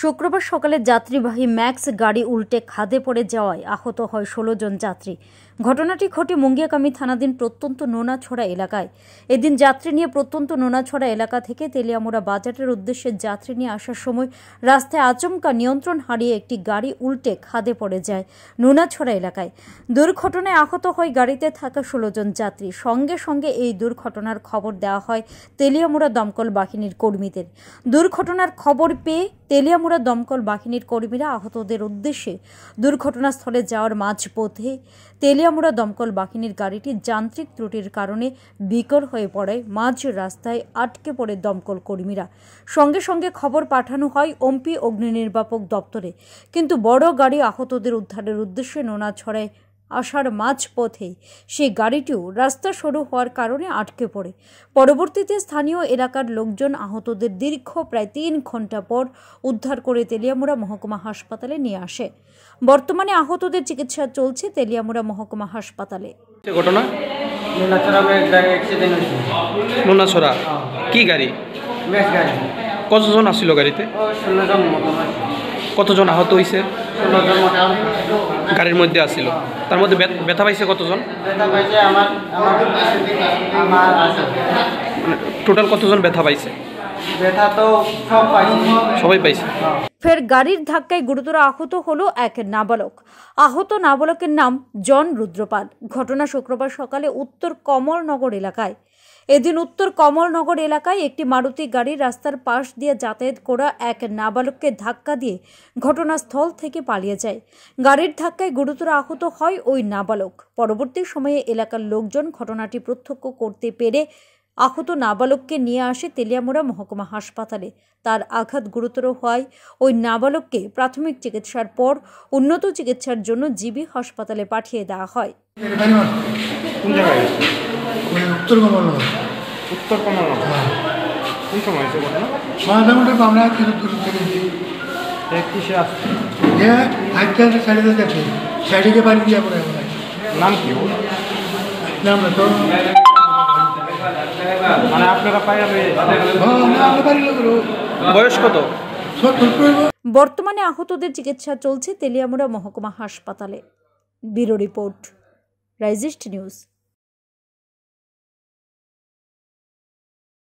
শুক্রবার সকালে যাত্রীবাহী ম্যাক্স গাড়ি উল্টে খাদে পড়ে যাওয়ায় আহত হয় ষোলো জন যাত্রী ঘটনাটি ঘটে মুঙ্গিয়াকামী থানাধীন প্রত্যন্ত নোনাছড়া এলাকায় এদিন যাত্রী নিয়ে প্রত্যন্ত নোনাছড়া এলাকা থেকে তেলিয়ামোড়া বাজারের উদ্দেশ্যে যাত্রী নিয়ে আসার সময় রাস্তায় আচমকা নিয়ন্ত্রণ হারিয়ে একটি গাড়ি উল্টে খাদে পড়ে যায় নোনাছড়া এলাকায় দুর্ঘটনায় আহত হয় গাড়িতে থাকা ষোলো জন যাত্রী সঙ্গে সঙ্গে এই দুর্ঘটনার খবর দেওয়া হয় তেলিয়ামোড়া দমকল বাহিনীর কর্মীদের দুর্ঘটনার খবর পেয়ে তেলিয়ামুড়া দমকল বাহিনীর কর্মীরা আহতদের উদ্দেশ্যে দুর্ঘটনাস্থলে যাওয়ার মাঝপথে তেলিয়ামুড়া দমকল বাহিনীর গাড়িটি যান্ত্রিক ত্রুটির কারণে বিকল হয়ে পড়ায় মাঝ রাস্তায় আটকে পড়ে দমকল কর্মীরা সঙ্গে সঙ্গে খবর পাঠানো হয় অম্পি অগ্নি নির্বাপক দপ্তরে কিন্তু বড় গাড়ি আহতদের উদ্ধারের উদ্দেশ্যে নোনা ছড়ায় আসার মাঝপথে সেই গাড়িটিও রাস্তা সরু হওয়ার কারণে আটকে পড়ে পরবর্তীতে স্থানীয় এলাকার লোকজন আহতদের দীর্ঘ প্রায় তিন ঘন্টা পর উদ্ধার করে তেলিয়ামুড়া মহকুমা হাসপাতালে নিয়ে আসে বর্তমানে আহতদের চিকিৎসা চলছে তেলিয়ামুড়া মহকুমা হাসপাতালে ঘটনা হ্যাঁ। কি গাড়ি কতজন আসছিল গাড়িতে কতজন আহত হয়েছে গাড়ির মধ্যে আসছিল তার মধ্যে ব্যথা পাইছে কতজন মানে টোটাল কতজন ব্যথা পাইছে সবাই পাইছে ফের গাড়ির ধাক্কায় গুরুতর আহত হলো এক নাবালক আহত নাবালকের নাম জন রুদ্রপাল ঘটনা শুক্রবার সকালে উত্তর কমলনগর এলাকায় এদিন উত্তর কমলনগর এলাকায় একটি মারুতি গাড়ি রাস্তার পাশ দিয়ে যাতায়াত করা এক নাবালককে ধাক্কা দিয়ে ঘটনাস্থল থেকে পালিয়ে যায় গাড়ির ধাক্কায় গুরুতর আহত হয় ওই নাবালক পরবর্তী সময়ে এলাকার লোকজন ঘটনাটি প্রত্যক্ষ করতে পেরে আহত নাবালককে নিয়ে আসে তেলিয়ামোড়া মহকুমা হাসপাতালে তার আঘাত গুরুতর হওয়ায় ওই নাবালককে প্রাথমিক চিকিৎসার পর উন্নত চিকিৎসার জন্য জিবি হাসপাতালে পাঠিয়ে দেওয়া হয় মানে উত্তর কমলনগর উত্তর কমলনগর হ্যাঁ সময় মানে হ্যাঁ, বর্তমানে আহতদের চিকিৎসা চলছে তেলিয়ামুড়া মহকুমা হাসপাতালে ব্যুরো রিপোর্ট রাইজিস্ট নিউজ